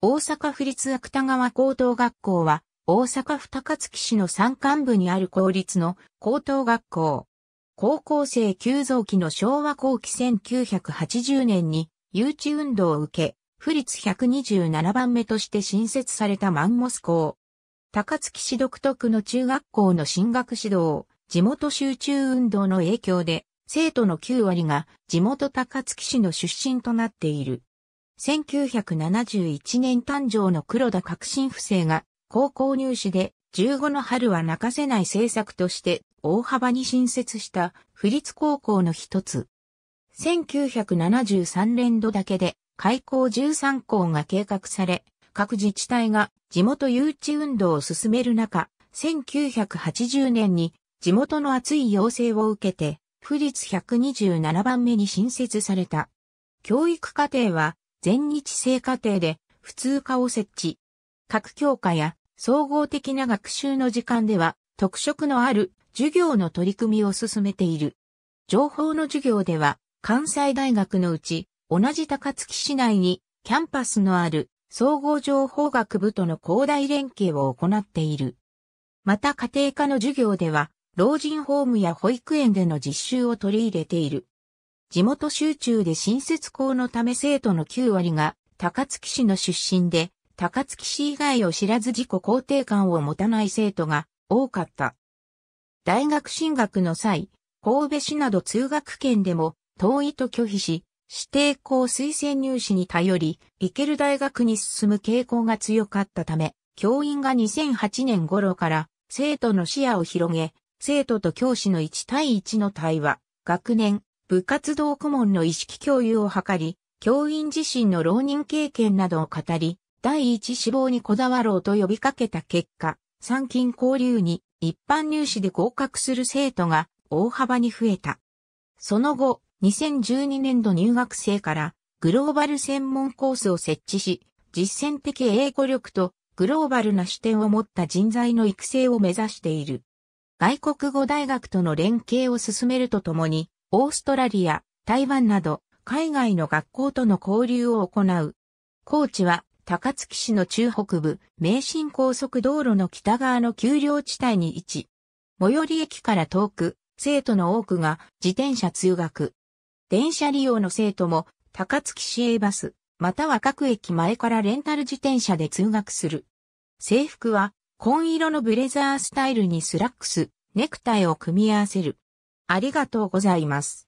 大阪府立芥川高等学校は、大阪府高槻市の山間部にある公立の高等学校。高校生急増期の昭和後期1980年に、誘致運動を受け、府立127番目として新設されたマンモス校。高槻市独特の中学校の進学指導、地元集中運動の影響で、生徒の9割が地元高槻市の出身となっている。1971年誕生の黒田革新不正が高校入試で15の春は泣かせない政策として大幅に新設した府立高校の一つ。1973年度だけで開校13校が計画され、各自治体が地元誘致運動を進める中、1980年に地元の熱い要請を受けて、府立127番目に新設された。教育課程は全日制課程で普通科を設置。各教科や総合的な学習の時間では特色のある授業の取り組みを進めている。情報の授業では関西大学のうち同じ高槻市内にキャンパスのある総合情報学部との広大連携を行っている。また家庭科の授業では老人ホームや保育園での実習を取り入れている。地元集中で新設校のため生徒の9割が高槻市の出身で、高槻市以外を知らず自己肯定感を持たない生徒が多かった。大学進学の際、神戸市など通学圏でも遠いと拒否し、指定校推薦入試に頼り、行ける大学に進む傾向が強かったため、教員が2008年頃から生徒の視野を広げ、生徒と教師の1対1の対話、学年、部活動顧問の意識共有を図り、教員自身の浪人経験などを語り、第一志望にこだわろうと呼びかけた結果、参勤交流に一般入試で合格する生徒が大幅に増えた。その後、2012年度入学生からグローバル専門コースを設置し、実践的英語力とグローバルな視点を持った人材の育成を目指している。外国語大学との連携を進めるとともに、オーストラリア、台湾など海外の学校との交流を行う。コーチは高槻市の中北部、名神高速道路の北側の丘陵地帯に位置。最寄り駅から遠く、生徒の多くが自転車通学。電車利用の生徒も高槻市営バス、または各駅前からレンタル自転車で通学する。制服は紺色のブレザースタイルにスラックス、ネクタイを組み合わせる。ありがとうございます。